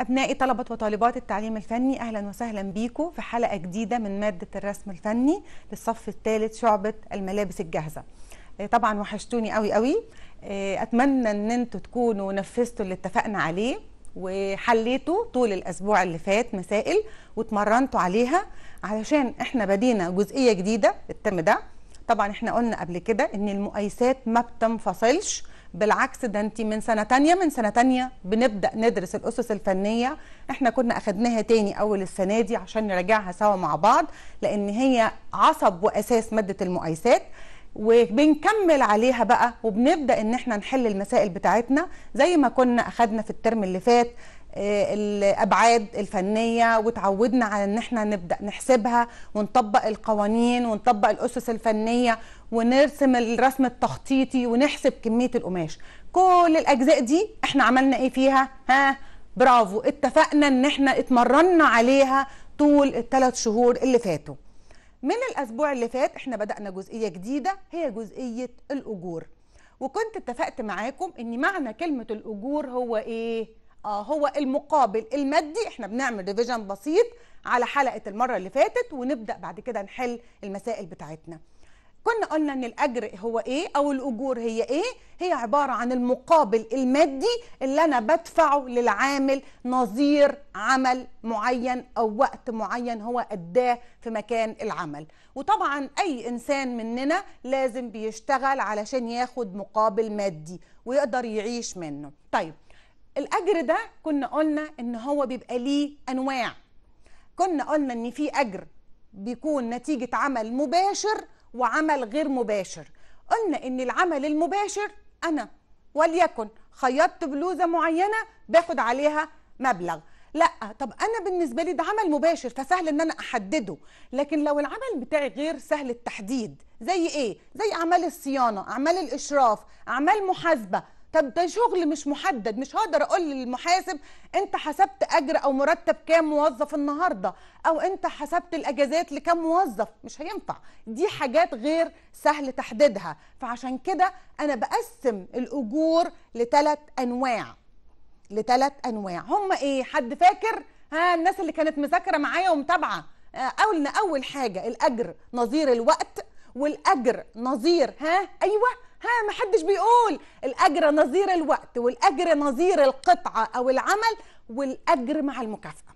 أبنائي طلبة وطالبات التعليم الفني أهلا وسهلا بيكم في حلقة جديدة من مادة الرسم الفني للصف الثالث شعبة الملابس الجاهزة آه، طبعا وحشتوني قوي قوي آه، أتمنى أن أنتوا تكونوا نفذتوا اللي اتفقنا عليه وحليتوا طول الأسبوع اللي فات مسائل واتمرنتوا عليها علشان احنا بدينا جزئية جديدة الترم ده طبعا احنا قلنا قبل كده ان المقايسات ما بتنفصلش بالعكس ده انت من سنه تانية من سنه تانية بنبدا ندرس الاسس الفنيه احنا كنا اخدناها تاني اول السنه دي عشان نراجعها سوا مع بعض لان هي عصب واساس ماده المقايسات وبنكمل عليها بقى وبنبدا ان احنا نحل المسائل بتاعتنا زي ما كنا اخدنا في الترم اللي فات آه، الابعاد الفنيه وتعودنا على ان احنا نبدا نحسبها ونطبق القوانين ونطبق الاسس الفنيه ونرسم الرسم التخطيطي ونحسب كميه القماش كل الاجزاء دي احنا عملنا ايه فيها ها برافو اتفقنا ان احنا اتمرنا عليها طول الثلاث شهور اللي فاتوا من الاسبوع اللي فات احنا بدانا جزئيه جديده هي جزئيه الاجور وكنت اتفقت معاكم ان معنى كلمه الاجور هو ايه آه، هو المقابل المادي احنا بنعمل ريفيجن بسيط على حلقه المره اللي فاتت ونبدا بعد كده نحل المسائل بتاعتنا كنا قلنا ان الاجر هو ايه او الاجور هي ايه هي عباره عن المقابل المادي اللي انا بدفعه للعامل نظير عمل معين او وقت معين هو اداه في مكان العمل وطبعا اي انسان مننا لازم بيشتغل علشان ياخد مقابل مادي ويقدر يعيش منه طيب الاجر ده كنا قلنا ان هو بيبقى ليه انواع كنا قلنا ان في اجر بيكون نتيجه عمل مباشر وعمل غير مباشر قلنا ان العمل المباشر انا وليكن خيطت بلوزه معينه باخد عليها مبلغ لا طب انا بالنسبه لي ده عمل مباشر فسهل ان انا احدده لكن لو العمل بتاعي غير سهل التحديد زي ايه زي اعمال الصيانه اعمال الاشراف اعمال محاسبه طب ده شغل مش محدد مش هقدر اقول للمحاسب انت حسبت اجر او مرتب كام موظف النهارده او انت حسبت الاجازات لكام موظف مش هينفع دي حاجات غير سهل تحديدها فعشان كده انا بقسم الاجور لثلاث انواع لثلاث انواع هم ايه حد فاكر ها الناس اللي كانت مذاكره معايا ومتابعه قلنا آه، اول حاجه الاجر نظير الوقت والاجر نظير ها ايوه ها ما حدش بيقول الاجر نظير الوقت والاجر نظير القطعه او العمل والاجر مع المكافاه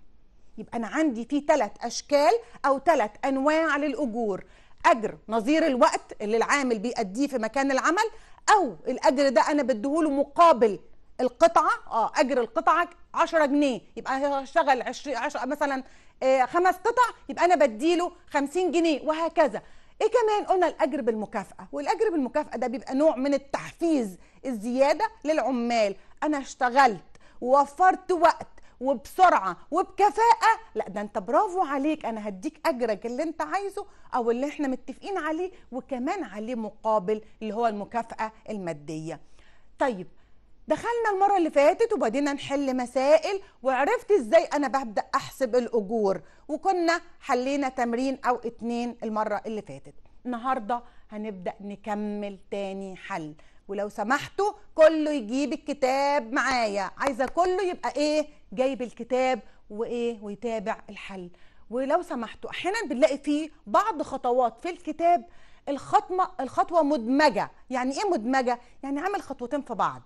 يبقى انا عندي في ثلاث اشكال او ثلاث انواع للاجور اجر نظير الوقت اللي العامل بيأديه في مكان العمل او الاجر ده انا بديهوله مقابل القطعه اه اجر القطعه 10 جنيه يبقى هشتغل 20 10 مثلا آه، خمس قطع يبقى انا بديله 50 جنيه وهكذا ايه كمان قلنا الاجر بالمكافاه والاجر بالمكافاه ده بيبقى نوع من التحفيز الزياده للعمال انا اشتغلت ووفرت وقت وبسرعه وبكفاءه لا ده انت برافو عليك انا هديك اجرك اللي انت عايزه او اللي احنا متفقين عليه وكمان عليه مقابل اللي هو المكافاه الماديه طيب دخلنا المرة اللي فاتت وبدينا نحل مسائل وعرفت ازاي انا ببدأ احسب الاجور وكنا حلينا تمرين او اتنين المرة اللي فاتت النهاردة هنبدأ نكمل تاني حل ولو سمحتوا كله يجيب الكتاب معايا عايزة كله يبقى ايه جايب الكتاب وايه ويتابع الحل ولو سمحتوا احيانا بنلاقي فيه بعض خطوات في الكتاب الخطمة الخطوة مدمجة يعني ايه مدمجة؟ يعني عامل خطوتين في بعض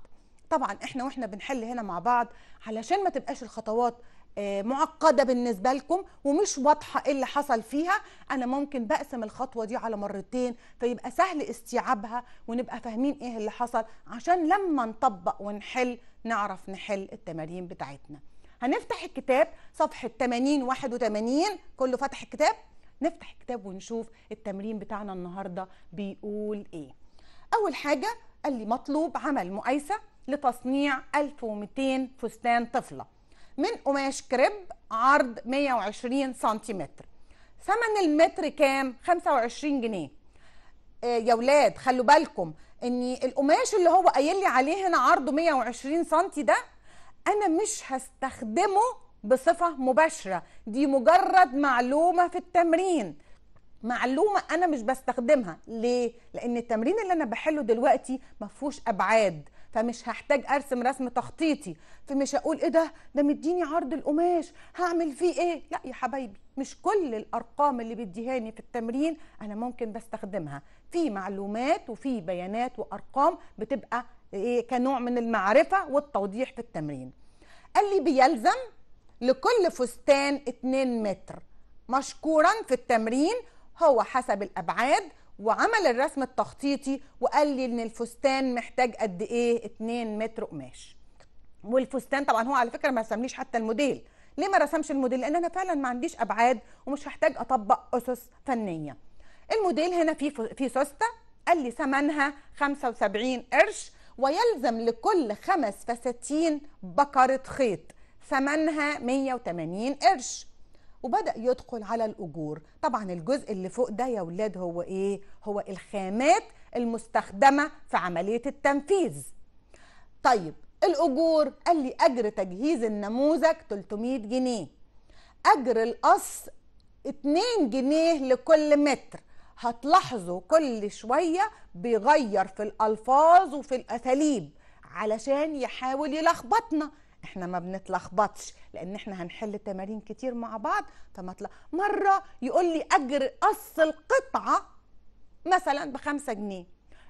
طبعا احنا واحنا بنحل هنا مع بعض علشان ما تبقاش الخطوات آه، معقده بالنسبه لكم ومش واضحه ايه اللي حصل فيها انا ممكن بقسم الخطوه دي على مرتين فيبقى سهل استيعابها ونبقى فاهمين ايه اللي حصل عشان لما نطبق ونحل نعرف نحل التمارين بتاعتنا هنفتح الكتاب صفحه 80 81 كله فتح الكتاب نفتح الكتاب ونشوف التمرين بتاعنا النهارده بيقول ايه اول حاجه قال لي مطلوب عمل مقايسه لتصنيع 1200 فستان طفلة من قماش كريب عرض 120 سنتيمتر ثمن المتر كام 25 جنيه آه، يا ولاد خلوا بالكم ان القماش اللي هو قايل لي عليه هنا عرضه 120 سنتي ده انا مش هستخدمه بصفه مباشره دي مجرد معلومه في التمرين معلومه انا مش بستخدمها ليه لان التمرين اللي انا بحله دلوقتي ما ابعاد فمش هحتاج ارسم رسم تخطيطي فمش هقول ايه ده ده مديني عرض القماش هعمل فيه ايه لا يا حبايبي مش كل الارقام اللي بيديهاني في التمرين انا ممكن بستخدمها في معلومات وفي بيانات وارقام بتبقى إيه كنوع من المعرفه والتوضيح في التمرين قال لي بيلزم لكل فستان 2 متر مشكورا في التمرين هو حسب الابعاد وعمل الرسم التخطيطي وقال لي ان الفستان محتاج قد ايه 2 متر قماش والفستان طبعا هو على فكره ما رسمليش حتى الموديل ليه ما رسمش الموديل لان انا فعلا ما عنديش ابعاد ومش هحتاج اطبق اسس فنيه الموديل هنا في في سوسته قال لي ثمنها 75 قرش ويلزم لكل خمس فساتين بكرة خيط ثمنها 180 قرش وبدا يدخل على الاجور طبعا الجزء اللي فوق ده يا ولاد هو ايه هو الخامات المستخدمه في عمليه التنفيذ طيب الاجور قال لي اجر تجهيز النموذج 300 جنيه اجر القص 2 جنيه لكل متر هتلاحظوا كل شويه بيغير في الالفاظ وفي الاساليب علشان يحاول يلخبطنا احنا ما بنتلخبطش لان احنا هنحل تمارين كتير مع بعض فمطلع مره يقول لي اجر قص القطعه مثلا بخمسة جنيه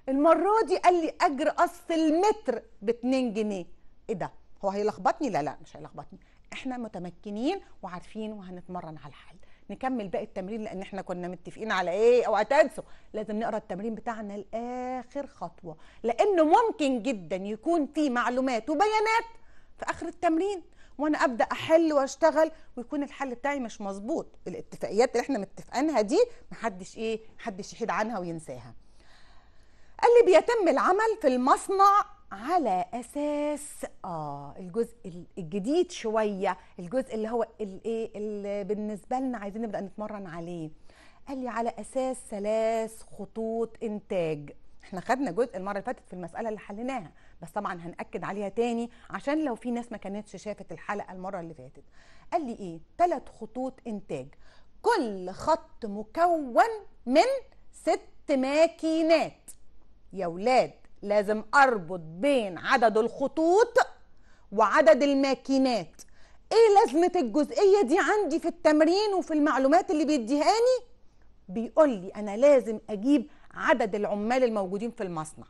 المره دي قال لي اجر قص المتر ب 2 جنيه ايه ده هو هيلخبطني لا لا مش هيلخبطني احنا متمكنين وعارفين وهنتمرن على الحل نكمل باقي التمرين لان احنا كنا متفقين على ايه اوعى تنسوا لازم نقرا التمرين بتاعنا لاخر خطوه لانه ممكن جدا يكون في معلومات وبيانات في اخر التمرين وانا ابدا احل واشتغل ويكون الحل بتاعي مش مظبوط الاتفاقيات اللي احنا متفقينها دي محدش ايه محدش يحيد عنها وينساها قال لي بيتم العمل في المصنع على اساس اه الجزء الجديد شويه الجزء اللي هو الايه اللي بالنسبه لنا عايزين نبدا نتمرن عليه قال لي على اساس ثلاث خطوط انتاج احنا خدنا جزء المره اللي فاتت في المساله اللي حليناها بس طبعا هنأكد عليها تاني عشان لو في ناس ما كانتش شافت الحلقه المره اللي فاتت قال لي ايه تلات خطوط انتاج كل خط مكون من ست ماكينات يا ولاد لازم اربط بين عدد الخطوط وعدد الماكينات ايه لازمه الجزئيه دي عندي في التمرين وفي المعلومات اللي بيديهاني بيقول لي انا لازم اجيب عدد العمال الموجودين في المصنع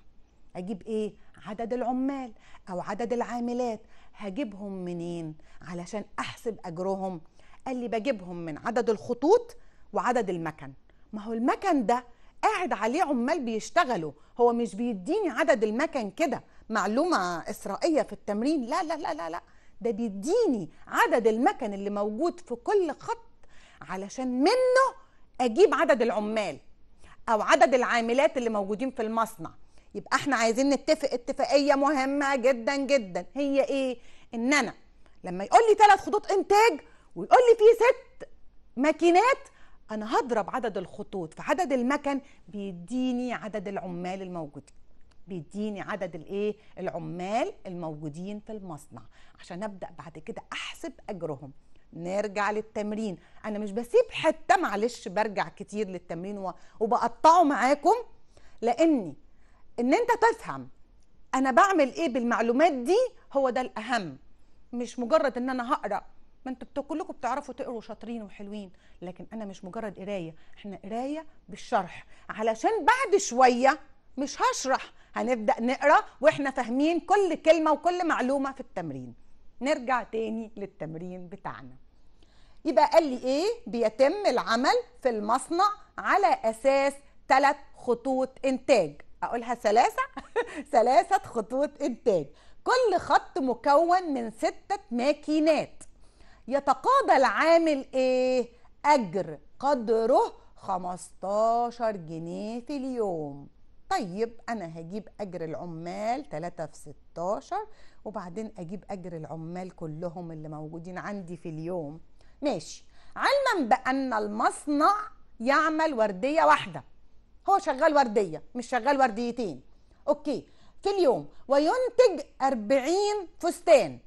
اجيب ايه عدد العمال او عدد العاملات هجيبهم منين علشان احسب اجرهم قال لي بجيبهم من عدد الخطوط وعدد المكن ما هو المكن ده قاعد عليه عمال بيشتغلوا هو مش بيديني عدد المكن كده معلومة إسرائية في التمرين لا لا لا لا لا ده بيديني عدد المكن اللي موجود في كل خط علشان منه أجيب عدد العمال أو عدد العاملات اللي موجودين في المصنع يبقى احنا عايزين نتفق اتفاقيه مهمه جدا جدا هي ايه ان انا لما يقول لي ثلاث خطوط انتاج ويقول لي في ست ماكينات انا هضرب عدد الخطوط في عدد المكن بيديني عدد العمال الموجودين بيديني عدد الايه العمال الموجودين في المصنع عشان ابدا بعد كده احسب اجرهم نرجع للتمرين انا مش بسيب حته معلش برجع كتير للتمرين وبقطعه معاكم لاني ان انت تفهم انا بعمل ايه بالمعلومات دي هو ده الاهم مش مجرد ان انا هقرا ما انتوا كلكم بتعرفوا تقروا شاطرين وحلوين لكن انا مش مجرد قرايه احنا قرايه بالشرح علشان بعد شويه مش هشرح هنبدا نقرا واحنا فاهمين كل كلمه وكل معلومه في التمرين نرجع تاني للتمرين بتاعنا يبقى قال لي ايه بيتم العمل في المصنع على اساس ثلاث خطوط انتاج اقولها ثلاثه ثلاثه خطوط انتاج كل خط مكون من سته ماكينات يتقاضى العامل ايه اجر قدره 15 جنيه في اليوم طيب انا هجيب اجر العمال 3 في 16 وبعدين اجيب اجر العمال كلهم اللي موجودين عندي في اليوم ماشي علما بان المصنع يعمل ورديه واحده هو شغال ورديه مش شغال ورديتين اوكي في اليوم وينتج 40 فستان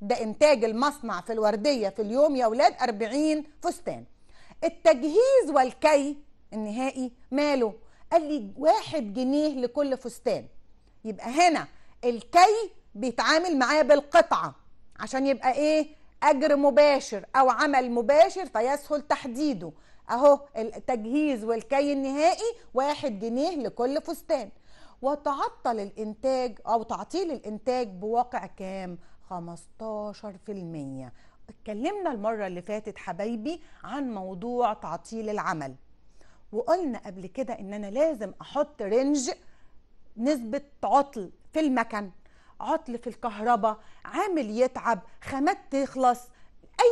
ده انتاج المصنع في الورديه في اليوم يا اولاد 40 فستان التجهيز والكي النهائي ماله قال لي واحد جنيه لكل فستان يبقى هنا الكي بيتعامل معاه بالقطعه عشان يبقى ايه اجر مباشر او عمل مباشر فيسهل تحديده اهو التجهيز والكي النهائي واحد جنيه لكل فستان وتعطل الانتاج او تعطيل الانتاج بواقع كام 15% اتكلمنا المرة اللي فاتت حبايبي عن موضوع تعطيل العمل وقلنا قبل كده ان انا لازم احط رنج نسبة عطل في المكن عطل في الكهرباء عامل يتعب خامات تخلص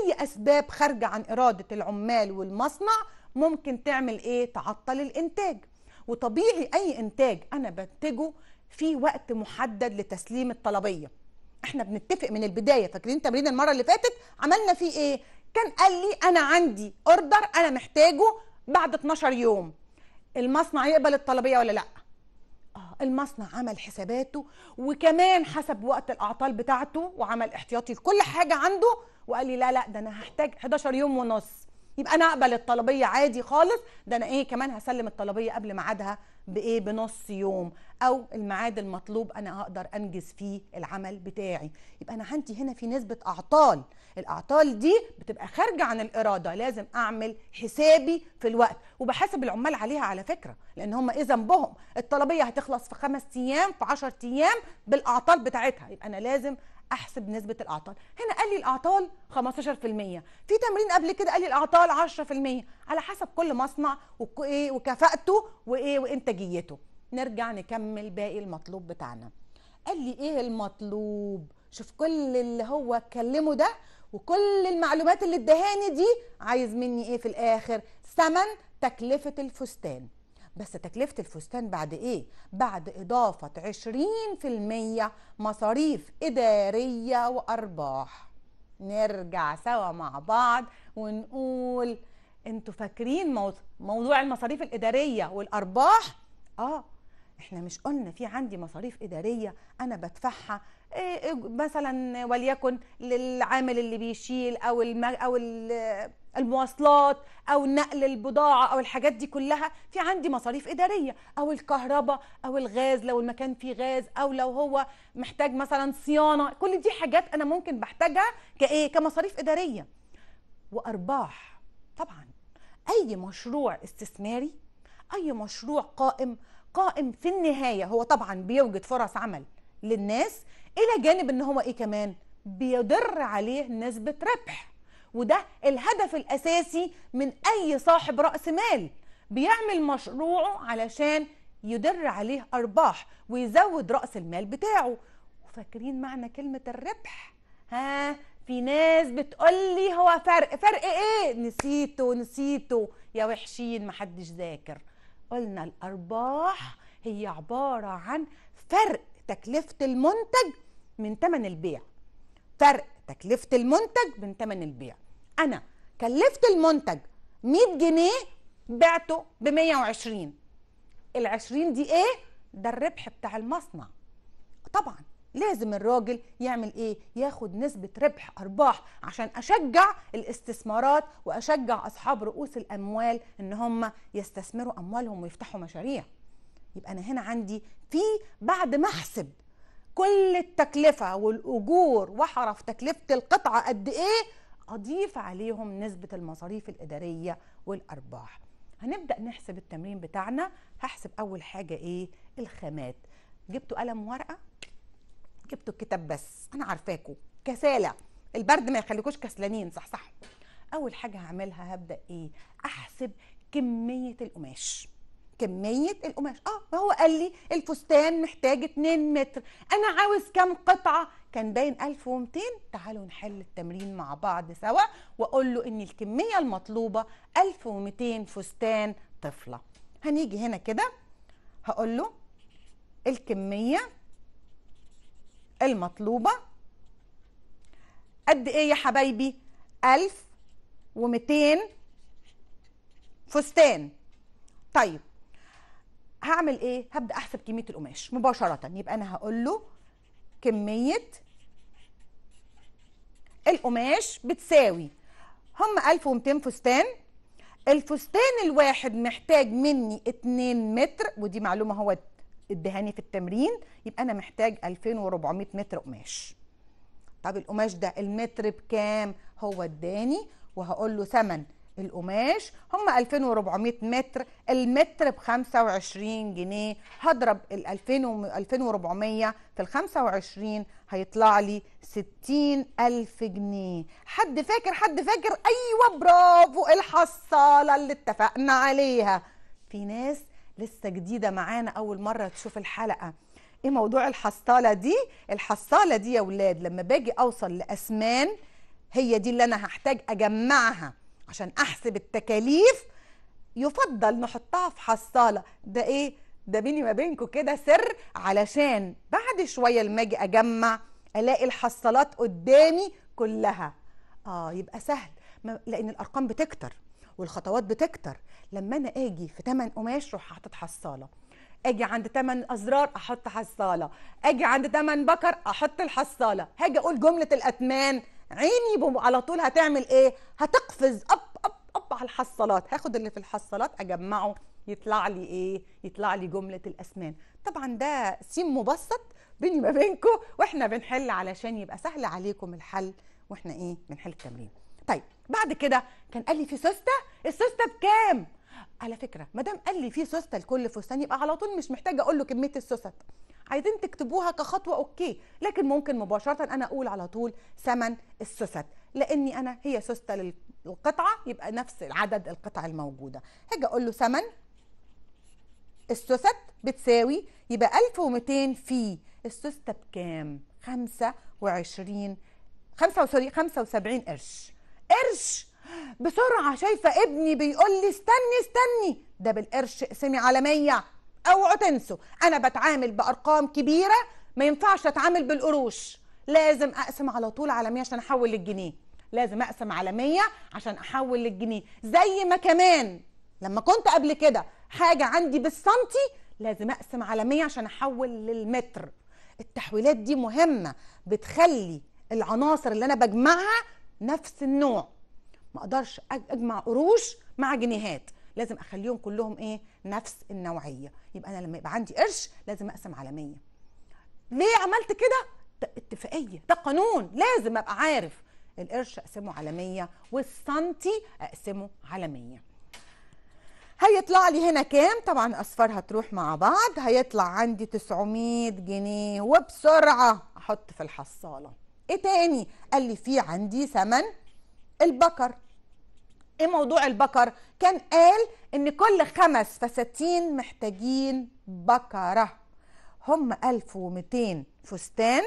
اي اسباب خارجه عن اراده العمال والمصنع ممكن تعمل ايه تعطل الانتاج وطبيعي اي انتاج انا بنتجه في وقت محدد لتسليم الطلبيه احنا بنتفق من البدايه فاكرين تمرين المره اللي فاتت عملنا فيه ايه كان قال لي انا عندي اوردر انا محتاجه بعد 12 يوم المصنع يقبل الطلبيه ولا لا آه المصنع عمل حساباته وكمان حسب وقت الاعطال بتاعته وعمل احتياطي لكل حاجه عنده وقال لي لا لا ده انا هحتاج 11 يوم ونص يبقى انا اقبل الطلبيه عادي خالص ده انا ايه كمان هسلم الطلبيه قبل ميعادها بايه بنص يوم او الميعاد المطلوب انا هقدر انجز فيه العمل بتاعي يبقى انا عندي هنا في نسبه اعطال الاعطال دي بتبقى خارجه عن الاراده لازم اعمل حسابي في الوقت وبحاسب العمال عليها على فكره لان هم ايه ذنبهم الطلبيه هتخلص في خمس ايام في 10 ايام بالاعطال بتاعتها يبقى انا لازم احسب نسبه الاعطال هنا قال لي الاعطال 15% في تمرين قبل كده قال لي الاعطال 10% على حسب كل مصنع وايه وكفاءته وايه وانتاجيته نرجع نكمل باقي المطلوب بتاعنا قال لي ايه المطلوب شوف كل اللي هو اتكلمه ده وكل المعلومات اللي ادهاني دي عايز مني ايه في الاخر ثمن تكلفه الفستان بس تكلفة الفستان بعد إيه؟ بعد إضافة 20% مصاريف إدارية وأرباح نرجع سوا مع بعض ونقول انتوا فاكرين موضوع المصاريف الإدارية والأرباح؟ آه احنا مش قلنا في عندي مصاريف اداريه انا بدفعها إيه، مثلا وليكن للعامل اللي بيشيل او المج... او ال... المواصلات او نقل البضاعه او الحاجات دي كلها في عندي مصاريف اداريه او الكهرباء او الغاز لو المكان فيه غاز او لو هو محتاج مثلا صيانه كل دي حاجات انا ممكن بحتاجها كايه كمصاريف اداريه وارباح طبعا اي مشروع استثماري اي مشروع قائم قائم في النهايه هو طبعا بيوجد فرص عمل للناس الى جانب ان هو ايه كمان بيدر عليه نسبه ربح وده الهدف الأساسي من أي صاحب رأس مال بيعمل مشروعه علشان يدر عليه أرباح ويزود رأس المال بتاعه وفاكرين معنى كلمة الربح ها في ناس بتقولي هو فرق فرق ايه نسيته نسيته يا وحشين محدش ذاكر قلنا الارباح هي عباره عن فرق تكلفه المنتج من ثمن البيع فرق تكلفه المنتج من ثمن البيع انا كلفت المنتج 100 جنيه بعته ب 120 ال 20 دي ايه ده الربح بتاع المصنع طبعا لازم الراجل يعمل ايه ياخد نسبة ربح ارباح عشان اشجع الاستثمارات واشجع اصحاب رؤوس الاموال ان هم يستثمروا اموالهم ويفتحوا مشاريع يبقى انا هنا عندي في بعد ما احسب كل التكلفة والاجور وحرف تكلفة القطعة قد ايه أضيف عليهم نسبة المصاريف الإدارية والأرباح هنبدأ نحسب التمرين بتاعنا هحسب أول حاجة إيه الخامات جبتوا قلم ورقة جبتوا الكتاب بس أنا عارفاكوا كسالة البرد ما يخليكوش كسلانين صح صح أول حاجة هعملها هبدأ إيه أحسب كمية القماش كميه القماش اه ما هو قال لي الفستان محتاج 2 متر انا عاوز كام قطعه كان باين 1200 تعالوا نحل التمرين مع بعض سوا واقول له ان الكميه المطلوبه 1200 فستان طفله هنيجي هنا كده هقول له الكميه المطلوبه قد ايه يا حبايبي 1200 فستان طيب هعمل ايه هبدا احسب كميه القماش مباشره يبقى انا هقول له كميه القماش بتساوي هم 1200 فستان الفستان الواحد محتاج مني 2 متر ودي معلومه هو الدهاني في التمرين يبقى انا محتاج 2400 متر قماش طب القماش ده المتر بكام هو اداني وهقول له ثمن القماش هم 2400 متر المتر ب 25 جنيه هضرب ال 2000 2400 في ال 25 هيطلع لي 60000 جنيه حد فاكر حد فاكر ايوه برافو الحصاله اللي اتفقنا عليها في ناس لسه جديده معانا اول مره تشوف الحلقه ايه موضوع الحصاله دي الحصاله دي يا ولاد لما باجي اوصل لاسمان هي دي اللي انا هحتاج اجمعها عشان احسب التكاليف يفضل نحطها في حصاله ده ايه ده بيني ما بينكم كده سر علشان بعد شويه لما اجي اجمع الاقي الحصالات قدامي كلها اه يبقى سهل لان الارقام بتكتر والخطوات بتكتر لما انا اجي في 8 قماش روح حاطط حصاله اجي عند 8 ازرار احط حصاله اجي عند 8 بكر احط الحصاله هاجي اقول جمله الاتمان عيني على طول هتعمل ايه هتقفز اب اب اب على الحصالات هاخد اللي في الحصالات اجمعه يطلع لي ايه يطلع لي جمله الاسنان طبعا ده سين مبسط بيني ما بينكم واحنا بنحل علشان يبقى سهل عليكم الحل واحنا ايه بنحل التمرين طيب بعد كده كان قال لي في سوسته السوسته بكام على فكره ما دام قال لي في سوسته لكل فستان يبقى على طول مش محتاجه اقول له كميه السوست عايزين تكتبوها كخطوه اوكي لكن ممكن مباشره انا اقول على طول ثمن السوست لاني انا هي سوسته للقطعه يبقى نفس عدد القطع الموجوده هاجي اقول له ثمن السوست بتساوي يبقى 1200 في السوسته بكام 25 5 سوري 75 قرش قرش بسرعه شايفه ابني بيقول لي استني استني ده بالقرش اقسمي على 100 اوعوا تنسوا انا بتعامل بارقام كبيره ما ينفعش اتعامل بالقروش لازم اقسم على طول على 100 عشان احول للجنيه لازم اقسم على 100 عشان احول للجنيه زي ما كمان لما كنت قبل كده حاجه عندي بالسنتي لازم اقسم على 100 عشان احول للمتر التحويلات دي مهمه بتخلي العناصر اللي انا بجمعها نفس النوع ما اقدرش اجمع قروش مع جنيهات لازم اخليهم كلهم ايه نفس النوعيه يبقى انا لما يبقى عندي قرش لازم اقسم على 100 ليه عملت كده ده اتفاقيه ده قانون لازم ابقى عارف القرش اقسمه على 100 والسنتي اقسمه على 100 هيطلع لي هنا كام طبعا اصفارها تروح مع بعض هيطلع عندي 900 جنيه وبسرعه احط في الحصاله ايه تاني قال لي في عندي ثمن البقر ايه موضوع البكر كان قال ان كل خمس فساتين محتاجين بكره هم 1200 فستان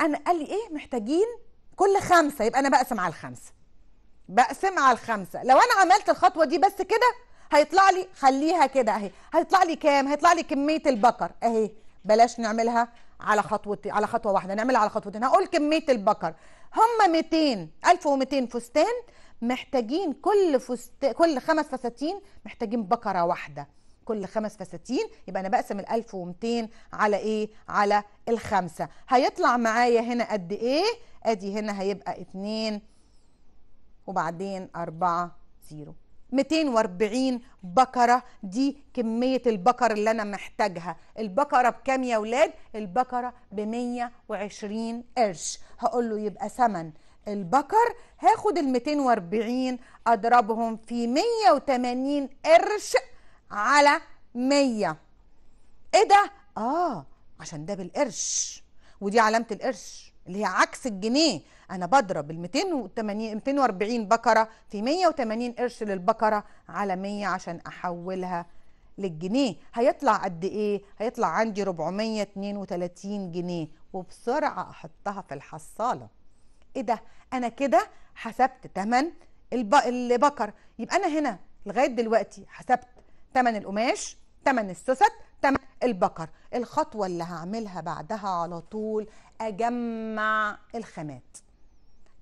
انا قال لي ايه محتاجين كل خمسه يبقى انا بقسم على الخمسه بقسم على الخمسه لو انا عملت الخطوه دي بس كده هيطلع لي خليها كده اهي هيطلع لي كام هيطلع لي كميه البكر اهي بلاش نعملها على خطوه على خطوه واحده نعملها على خطوتين هقول كميه البكر هم 200 1200 فستان محتاجين كل فست... كل خمس فساتين محتاجين بقره واحده كل خمس فساتين يبقى انا بقسم ال 1200 على ايه على الخمسه هيطلع معايا هنا قد ايه ادي هنا هيبقى 2 وبعدين 4 0 240 بكره دي كميه البكر اللي انا محتاجها البكره بكام يا ولاد البكره ب 120 قرش هقول له يبقى ثمن البكر هاخد ال 240 اضربهم في 180 قرش على 100 ايه ده اه عشان ده بالقرش ودي علامه القرش اللي هي عكس الجنيه انا بضرب ال 280 240 بكره في 180 قرش للبكره على 100 عشان احولها للجنيه هيطلع قد ايه هيطلع عندي 432 جنيه وبسرعه احطها في الحصاله ايه ده انا كده حسبت ثمن البكر يبقى انا هنا لغايه دلوقتي حسبت ثمن القماش ثمن السوست البقر الخطوة اللي هعملها بعدها على طول أجمع الخامات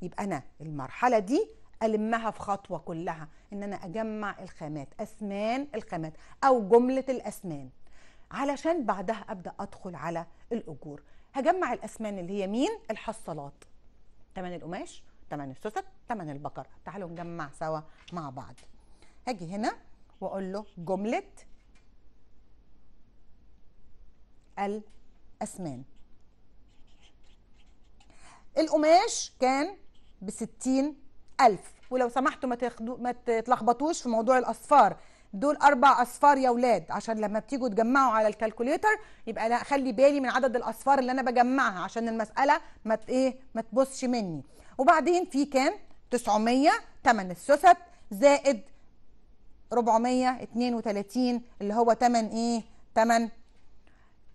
يبقى أنا المرحلة دي ألمها في خطوة كلها إن أنا أجمع الخامات أسنان الخامات أو جملة الأسنان علشان بعدها أبدأ أدخل على الأجور هجمع الأسنان اللي هي مين الحصالات تمن القماش تمن السوسك تمن البقر تعالوا نجمع سوا مع بعض هاجي هنا واقول له جمله الأسمان القماش كان بستين ألف ولو سمحتوا ما, تاخدو ما تتلخبطوش في موضوع الأصفار دول أربع أصفار يا ولاد عشان لما بتيجوا تجمعوا على الكالكوليتر يبقى لا خلي بالي من عدد الأصفار اللي أنا بجمعها عشان المسألة ما إيه ما تبصش مني وبعدين في كان 900 تمن السوست زائد 432 اللي هو تمن إيه تمن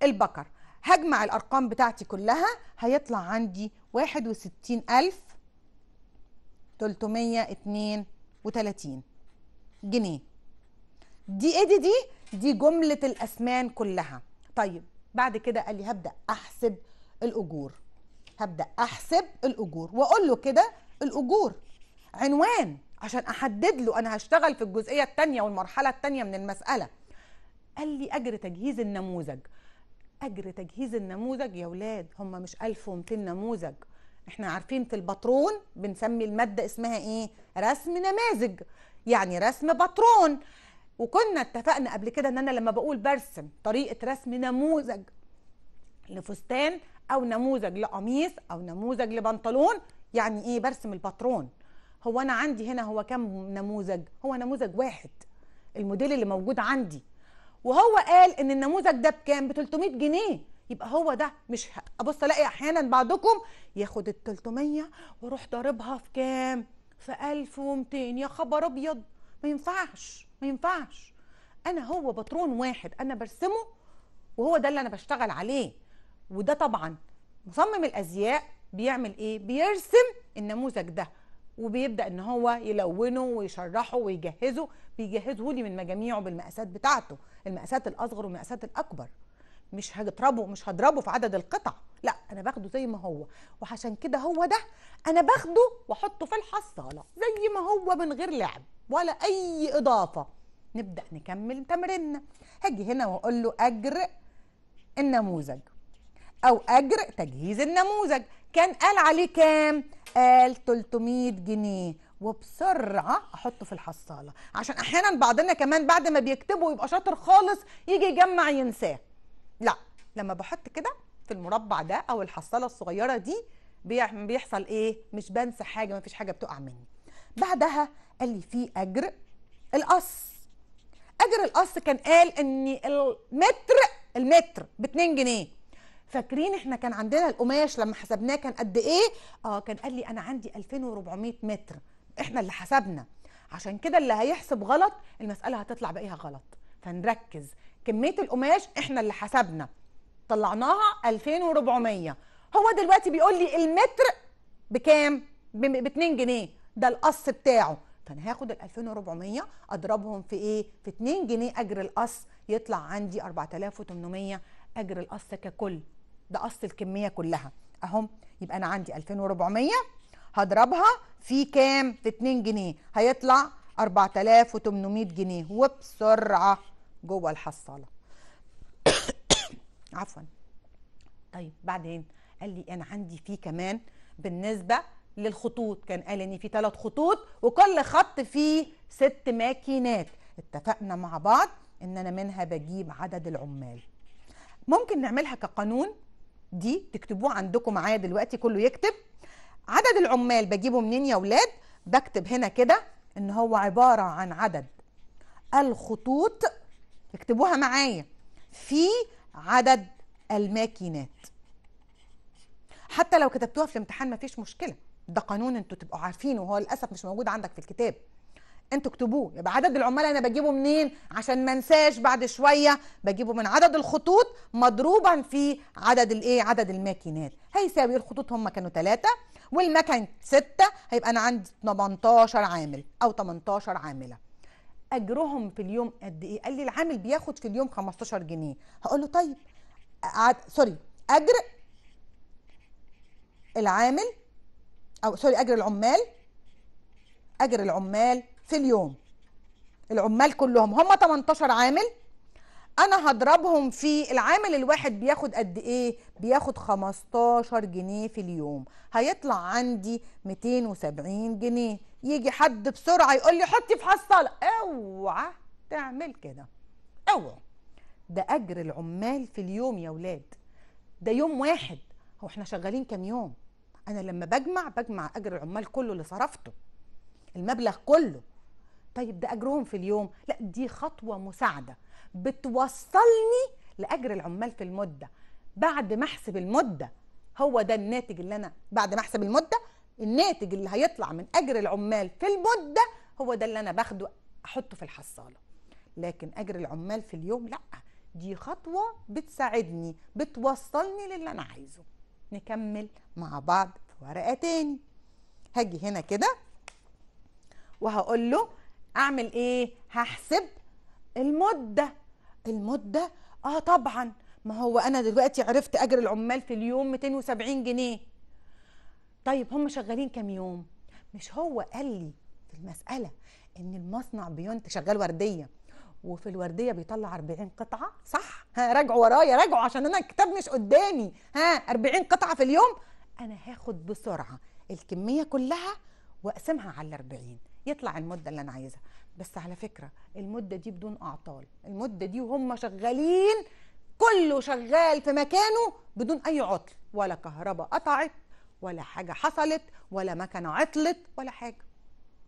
البقر هجمع الأرقام بتاعتي كلها هيطلع عندي واحد وستين ألف تلتمية اتنين وتلاتين جنيه دي ايه دي دي دي جملة الأسمان كلها طيب بعد كده قال لي هبدأ أحسب الأجور هبدأ أحسب الأجور وأقول له كده الأجور عنوان عشان أحدد له أنا هشتغل في الجزئية التانية والمرحلة التانية من المسألة قال لي أجر تجهيز النموذج اجر تجهيز النموذج يا اولاد هم مش 1200 نموذج احنا عارفين في الباترون بنسمي الماده اسمها ايه رسم نماذج يعني رسم باترون وكنا اتفقنا قبل كده ان انا لما بقول برسم طريقه رسم نموذج لفستان او نموذج لقميص او نموذج لبنطلون يعني ايه برسم الباترون هو انا عندي هنا هو كم نموذج هو نموذج واحد الموديل اللي موجود عندي وهو قال ان النموذج ده بكام ب 300 جنيه يبقى هو ده مش ابص الاقي احيانا بعضكم ياخد ال 300 واروح ضاربها في كام في 1200 يا خبر ابيض ما ينفعش ما ينفعش انا هو باترون واحد انا برسمه وهو ده اللي انا بشتغل عليه وده طبعا مصمم الازياء بيعمل ايه بيرسم النموذج ده وبيبدا ان هو يلونه ويشرحه ويجهزه بيجهزه لي من مجاميعه بالمقاسات بتاعته المقاسات الاصغر والمقاسات الاكبر مش هضربه مش هضربه في عدد القطع لا انا باخده زي ما هو وعشان كده هو ده انا باخده واحطه في الحصاله زي ما هو من غير لعب ولا اي اضافه نبدا نكمل تمريننا هاجي هنا واقول له اجر النموذج او اجر تجهيز النموذج كان قال عليه كام قال 300 جنيه وبسرعه احطه في الحصاله عشان احيانا بعضنا كمان بعد ما بيكتبه ويبقى شاطر خالص يجي يجمع ينساه لا لما بحط كده في المربع ده او الحصاله الصغيره دي بيحصل ايه مش بنسى حاجه مفيش حاجه بتقع مني بعدها قال لي في اجر القص اجر القص كان قال ان المتر المتر ب 2 جنيه فاكرين احنا كان عندنا القماش لما حسبناه كان قد ايه اه كان قال لي انا عندي 2400 متر احنا اللي حسبنا عشان كده اللي هيحسب غلط المساله هتطلع بقيها غلط فنركز كميه القماش احنا اللي حسبنا طلعناها 2400 هو دلوقتي بيقول لي المتر بكام ب 2 جنيه ده القص بتاعه فانا هاخد ال 2400 اضربهم في ايه في 2 جنيه اجر القص يطلع عندي 4800 اجر القص ككل ده قص الكميه كلها اهم يبقى انا عندي 2400 هضربها في كام في 2 جنيه هيطلع 4800 جنيه وبسرعه جوه الحصاله عفوا طيب بعدين قال لي انا عندي في كمان بالنسبه للخطوط كان قال ان في ثلاث خطوط وكل خط فيه ست ماكينات اتفقنا مع بعض ان انا منها بجيب عدد العمال ممكن نعملها كقانون دي تكتبوه عندكم معايا دلوقتي كله يكتب عدد العمال بجيبه منين يا ولاد بكتب هنا كده ان هو عبارة عن عدد الخطوط اكتبوها معايا في عدد الماكينات حتى لو كتبتوها في الامتحان مفيش مشكلة ده قانون انتوا تبقوا عارفينه وهو للأسف مش موجود عندك في الكتاب انتوا اكتبوه يبقى عدد العمال انا بجيبه منين عشان ما انساش بعد شويه بجيبه من عدد الخطوط مضروبا في عدد الايه عدد الماكينات هيساوي الخطوط هم كانوا ثلاثة والمكن ستة هيبقى انا عندي 18 عامل او 18 عامله اجرهم في اليوم قد ايه قال لي العامل بياخد في اليوم 15 جنيه هقول له طيب عد... سوري اجر العامل او سوري اجر العمال اجر العمال في اليوم العمال كلهم هم 18 عامل انا هضربهم في العامل الواحد بياخد قد ايه بياخد 15 جنيه في اليوم هيطلع عندي 270 جنيه يجي حد بسرعه يقول لي حطي في حصاله اوعى تعمل كده اوعى ده اجر العمال في اليوم يا ولاد ده يوم واحد هو احنا شغالين كام يوم انا لما بجمع بجمع اجر العمال كله اللي صرفته المبلغ كله طيب ده اجرهم في اليوم لا دي خطوه مساعده بتوصلني لاجر العمال في المده بعد ما احسب المده هو ده الناتج اللي انا بعد ما احسب المده الناتج اللي هيطلع من اجر العمال في المده هو ده اللي انا باخده احطه في الحصاله لكن اجر العمال في اليوم لا دي خطوه بتساعدني بتوصلني للي انا عايزه نكمل مع بعض في ورقه تاني هاجي هنا كده وهقول له اعمل ايه هحسب المده المده اه طبعا ما هو انا دلوقتي عرفت اجر العمال في اليوم 270 جنيه طيب هم شغالين كام يوم مش هو قال لي في المساله ان المصنع بينتج شغال ورديه وفي الورديه بيطلع 40 قطعه صح ها راجعوا ورايا راجعوا عشان انا الكتاب مش قدامي ها 40 قطعه في اليوم انا هاخد بسرعه الكميه كلها واقسمها على 40 يطلع المده اللي انا عايزها بس على فكره المده دي بدون اعطال المده دي وهم شغالين كله شغال في مكانه بدون اي عطل ولا كهرباء قطعت ولا حاجه حصلت ولا مكنه عطلت ولا حاجه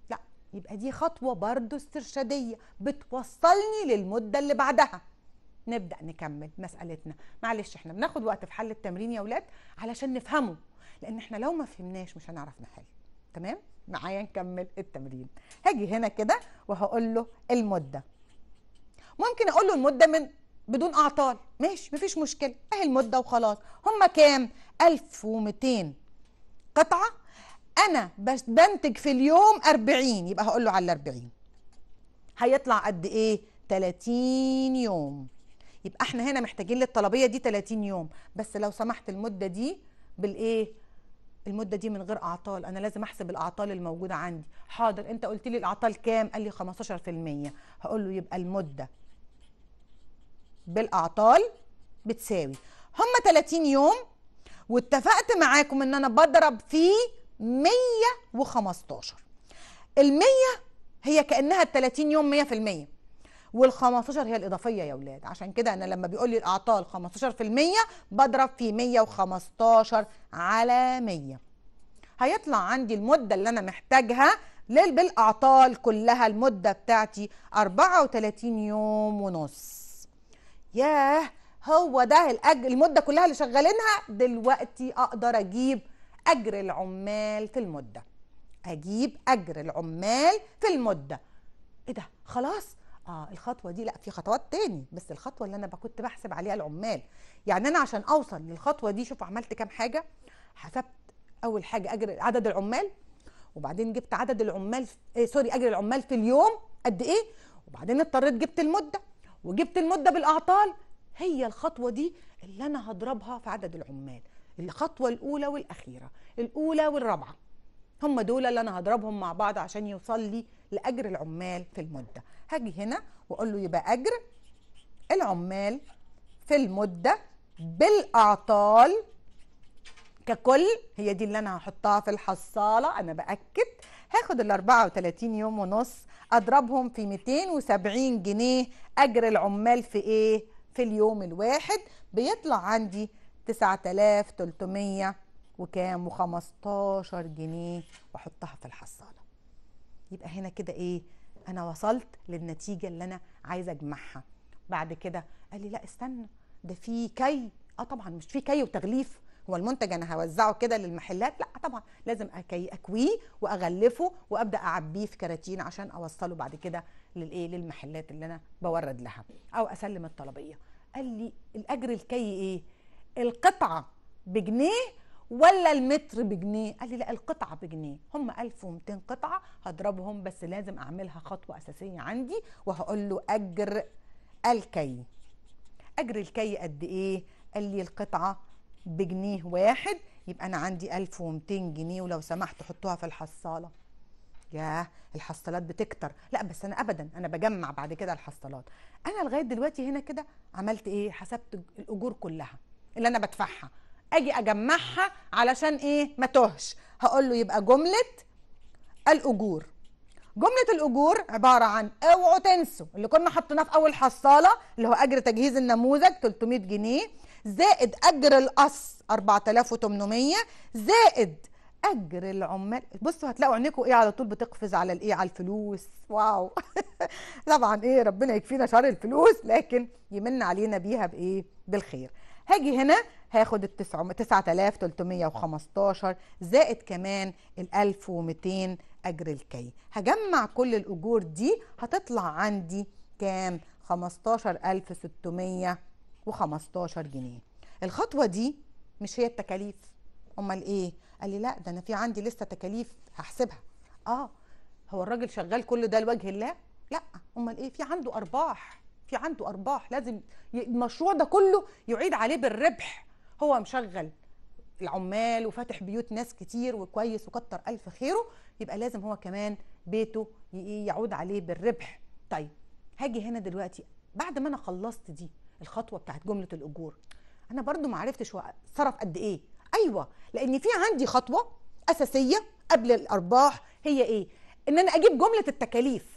لا يبقى دي خطوه برضو استرشاديه بتوصلني للمده اللي بعدها نبدا نكمل مسالتنا معلش احنا بناخد وقت في حل التمرين يا اولاد علشان نفهمه لان احنا لو ما فهمناش مش هنعرف نحل تمام معايا نكمل التمرين هاجي هنا كده وهقول له المده ممكن اقول له المده من بدون اعطال ماشي مفيش مشكله اهي المده وخلاص هما كام 1200 قطعه انا بنتج في اليوم 40 يبقى هقول له على ال 40 هيطلع قد ايه 30 يوم يبقى احنا هنا محتاجين للطلبيه دي 30 يوم بس لو سمحت المده دي بالايه المده دي من غير اعطال انا لازم احسب الاعطال الموجوده عندي حاضر انت قلت لي الاعطال كام قال لي 15% هقول له يبقى المده بالاعطال بتساوي هم 30 يوم واتفقت معاكم ان انا بضرب في 115 ال 100 هي كانها 30 يوم 100% وال15 هي الاضافيه يا اولاد عشان كده انا لما بيقول لي الاعطال 15% بضرب في 115 على 100 هيطلع عندي المده اللي انا محتاجها بالاعطال كلها المده بتاعتي 34 يوم ونص ياه هو ده الأجر المده كلها اللي شغالينها دلوقتي اقدر اجيب اجر العمال في المده اجيب اجر العمال في المده ايه ده خلاص اه الخطوه دي لا في خطوات تاني بس الخطوه اللي انا كنت بحسب عليها العمال يعني انا عشان اوصل للخطوه دي شوف عملت كام حاجه حسبت اول حاجه اجر عدد العمال وبعدين جبت عدد العمال إيه سوري اجر العمال في اليوم قد ايه وبعدين اضطريت جبت المده وجبت المده بالاعطال هي الخطوه دي اللي انا هضربها في عدد العمال الخطوه الاولى والاخيره الاولى والرابعه هم دول اللي انا هضربهم مع بعض عشان يوصل لي لاجر العمال في المده هاجي هنا واقول له يبقى اجر العمال في المده بالاعطال ككل هي دي اللي انا هحطها في الحصاله انا باكد هاخد ال 34 يوم ونص اضربهم في 270 جنيه اجر العمال في ايه في اليوم الواحد بيطلع عندي 9300 وكام و15 جنيه واحطها في الحصاله يبقى هنا كده ايه انا وصلت للنتيجه اللي انا عايزه اجمعها بعد كده قال لي لا استنى ده في كي اه طبعا مش في كي وتغليف هو المنتج انا هوزعه كده للمحلات لا طبعا لازم أكي اكويه واغلفه وابدا اعبيه في كراتين عشان اوصله بعد كده للايه للمحلات اللي انا بورد لها او اسلم الطلبيه قال لي الاجر الكي ايه القطعه بجنيه ولا المتر بجنيه قال لي لا القطعه بجنيه هم 1200 قطعه هضربهم بس لازم اعملها خطوه اساسيه عندي وهقول له اجر الكي اجر الكي قد ايه قال لي القطعه بجنيه واحد يبقى انا عندي 1200 جنيه ولو سمحت حطوها في الحصاله ياه الحصالات بتكتر لا بس انا ابدا انا بجمع بعد كده الحصالات انا لغايه دلوقتي هنا كده عملت ايه حسبت الاجور كلها اللي انا بدفعها اجي اجمعها علشان ايه ما تهش هقول له يبقى جمله الاجور جمله الاجور عباره عن اوعوا تنسوا اللي كنا حطيناه في اول حصاله اللي هو اجر تجهيز النموذج 300 جنيه زائد اجر القص 4800 زائد اجر العمال بصوا هتلاقوا عينيكم ايه على طول بتقفز على الايه على الفلوس واو طبعا ايه ربنا يكفينا شر الفلوس لكن يمن علينا بيها بايه بالخير هاجي هنا هاخد ال 9315 زائد كمان ال 1200 اجر الكي هجمع كل الاجور دي هتطلع عندي كام 15615 جنيه الخطوه دي مش هي التكاليف امال ايه قال لي لا ده انا في عندي لسه تكاليف هحسبها اه هو الراجل شغال كل ده لوجه الله لا امال ايه في عنده ارباح في عنده ارباح لازم المشروع ده كله يعيد عليه بالربح هو مشغل العمال وفاتح بيوت ناس كتير وكويس وكتر الف خيره يبقى لازم هو كمان بيته يعود عليه بالربح طيب هاجي هنا دلوقتي بعد ما انا خلصت دي الخطوه بتاعت جمله الاجور انا برضو ما عرفتش صرف قد ايه ايوه لان في عندي خطوه اساسيه قبل الارباح هي ايه ان انا اجيب جمله التكاليف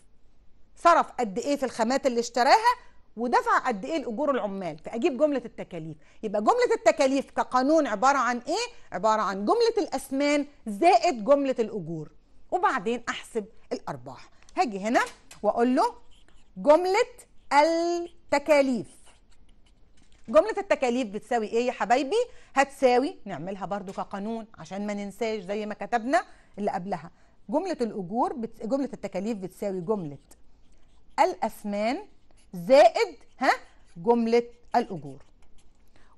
صرف قد ايه في الخامات اللي اشتراها ودفع قد ايه لاجور العمال فاجيب جمله التكاليف يبقى جمله التكاليف كقانون عباره عن ايه عباره عن جمله الاسمان زائد جمله الاجور وبعدين احسب الارباح هاجي هنا واقول له جمله التكاليف جملة التكاليف بتساوي ايه يا حبايبي؟ هتساوي نعملها برضو كقانون عشان ما ننساش زي ما كتبنا اللي قبلها جملة الأجور بت... جملة التكاليف بتساوي جملة الأثمان زائد ها جملة الأجور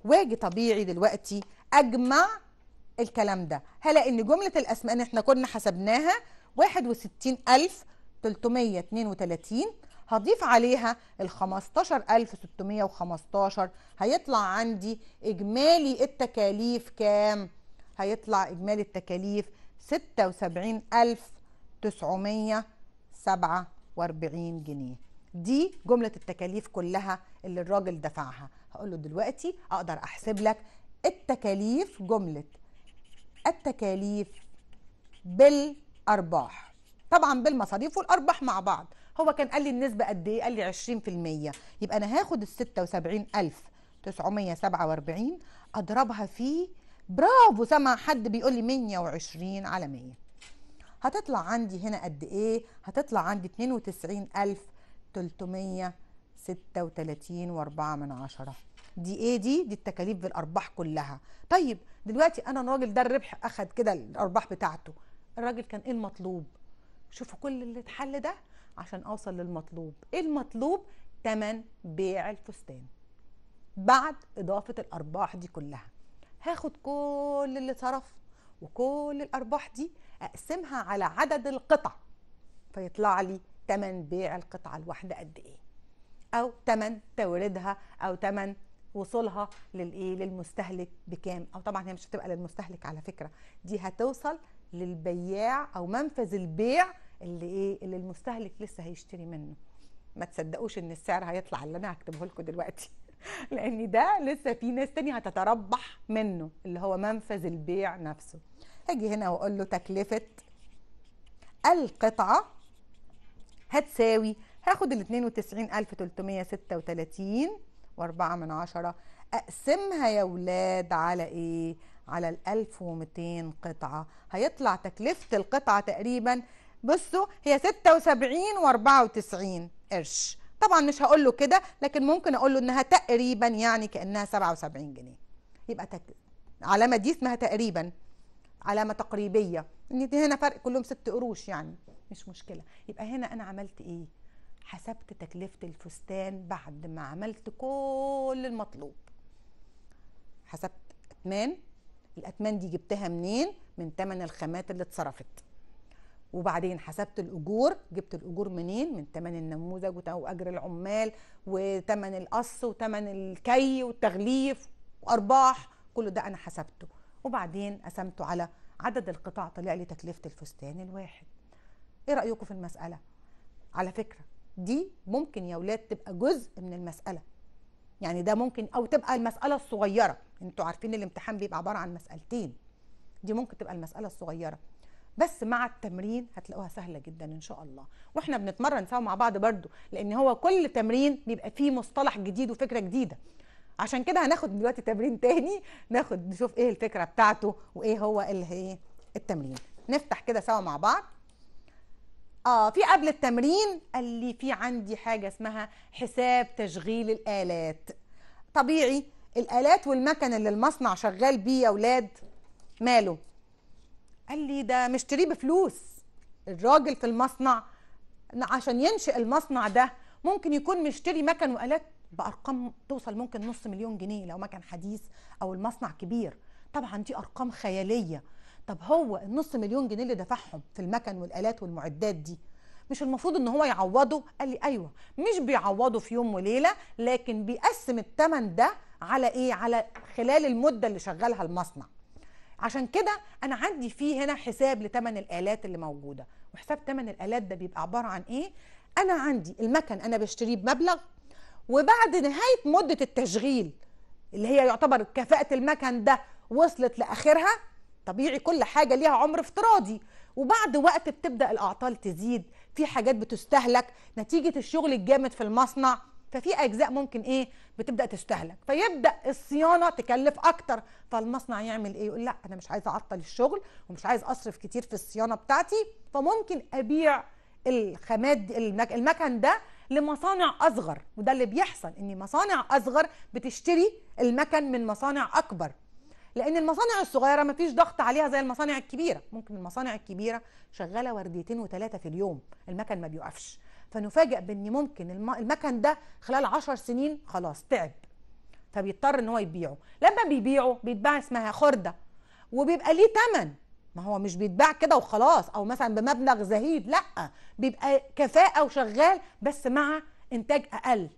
واجي طبيعي دلوقتي أجمع الكلام ده هلا إن جملة الأثمان إحنا كنا حسبناها وتلاتين هضيف عليها ال وخمستاشر هيطلع عندي إجمالي التكاليف كام؟ هيطلع إجمالي التكاليف سبعة واربعين جنيه دي جملة التكاليف كلها اللي الراجل دفعها هقول له دلوقتي أقدر أحسب لك التكاليف جملة التكاليف بالأرباح طبعا بالمصاريف والأرباح مع بعض هو كان قال لي النسبة قد إيه قال لي 20% يبقى أنا هاخد ال واربعين أضربها في برافو سمع حد بيقول لي 120 على 100 هتطلع عندي هنا قد ايه هتطلع عندي 92336 و4 من عشرة دي ايه دي دي التكاليف بالارباح كلها طيب دلوقتي انا الراجل ده الربح اخد كده الارباح بتاعته الراجل كان ايه المطلوب شوفوا كل اللي اتحل ده عشان اوصل للمطلوب ايه المطلوب تمن بيع الفستان بعد اضافه الارباح دي كلها هاخد كل اللي صرف وكل الارباح دي اقسمها على عدد القطع فيطلع لي تمن بيع القطعه الواحده قد ايه او تمن توريدها او تمن وصولها للايه للمستهلك بكام او طبعا هي مش هتبقى للمستهلك على فكره دي هتوصل للبياع او منفذ البيع اللي ايه اللي المستهلك لسه هيشتري منه ما تصدقوش ان السعر هيطلع اللي انا هكتبه لكم دلوقتي لان ده لسه في ناس تانية هتتربح منه اللي هو منفذ البيع نفسه اجي هنا واقول له تكلفه القطعه هتساوي هاخد ال 92336 واربعة من عشرة اقسمها يا ولاد على ايه على ال 1200 قطعه هيطلع تكلفه القطعه تقريبا بصوا هي 76 و94 قرش طبعا مش هقول له كده لكن ممكن اقول له انها تقريبا يعني كانها 77 جنيه يبقى تك... علامه دي اسمها تقريبا علامه تقريبيه ان هنا فرق كلهم ست قروش يعني مش مشكله يبقى هنا انا عملت ايه حسبت تكلفه الفستان بعد ما عملت كل المطلوب حسبت اتمان الاتمان دي جبتها منين من تمن الخامات اللي اتصرفت وبعدين حسبت الاجور جبت الاجور منين من تمن النموذج واجر العمال وتمن القص وتمن الكي والتغليف وارباح كل ده انا حسبته وبعدين قسمته على عدد القطع طلع لي تكلفة الفستان الواحد ايه رأيكم في المسألة على فكرة دي ممكن يا ولاد تبقى جزء من المسألة يعني ده ممكن او تبقى المسألة الصغيرة انتوا عارفين الامتحان بيبقى عبارة عن مسألتين دي ممكن تبقى المسألة الصغيرة بس مع التمرين هتلاقوها سهله جدا ان شاء الله واحنا بنتمرن سوا مع بعض برضو لان هو كل تمرين بيبقى فيه مصطلح جديد وفكره جديده عشان كده هناخد دلوقتي تمرين تاني ناخد نشوف ايه الفكره بتاعته وايه هو اللي هي ايه التمرين نفتح كده سوا مع بعض اه في قبل التمرين قال لي في عندي حاجه اسمها حساب تشغيل الالات طبيعي الالات والمكن اللي المصنع شغال بيه يا اولاد ماله قال لي ده مشتريه بفلوس الراجل في المصنع عشان ينشئ المصنع ده ممكن يكون مشتري مكن والات بارقام توصل ممكن نص مليون جنيه لو مكان حديث او المصنع كبير طبعا دي ارقام خياليه طب هو النص مليون جنيه اللي دفعهم في المكن والالات والمعدات دي مش المفروض ان هو يعوضه قال لي ايوه مش بيعوضه في يوم وليله لكن بيقسم الثمن ده على ايه على خلال المده اللي شغالها المصنع عشان كده انا عندي فيه هنا حساب لثمن الالات اللي موجوده وحساب ثمن الالات ده بيبقى عباره عن ايه انا عندي المكن انا بشتريه بمبلغ وبعد نهايه مده التشغيل اللي هي يعتبر كفاءه المكن ده وصلت لاخرها طبيعي كل حاجه ليها عمر افتراضي وبعد وقت بتبدا الاعطال تزيد في حاجات بتستهلك نتيجه الشغل الجامد في المصنع ففي اجزاء ممكن ايه بتبدا تستهلك فيبدا الصيانه تكلف اكتر فالمصنع يعمل ايه يقول لا انا مش عايز اعطل الشغل ومش عايز اصرف كتير في الصيانه بتاعتي فممكن ابيع الخامات المكن ده لمصانع اصغر وده اللي بيحصل ان مصانع اصغر بتشتري المكن من مصانع اكبر لان المصانع الصغيره مفيش ضغط عليها زي المصانع الكبيره ممكن المصانع الكبيره شغاله ورديتين وثلاثه في اليوم المكن ما بيوقفش فنفاجئ بان ممكن المكن ده خلال عشر سنين خلاص تعب فبيضطر ان هو يبيعه لما بيبيعه بيتباع اسمها خرده وبيبقى ليه ثمن ما هو مش بيتباع كده وخلاص او مثلا بمبلغ زهيد لا بيبقى كفاءه وشغال بس مع انتاج اقل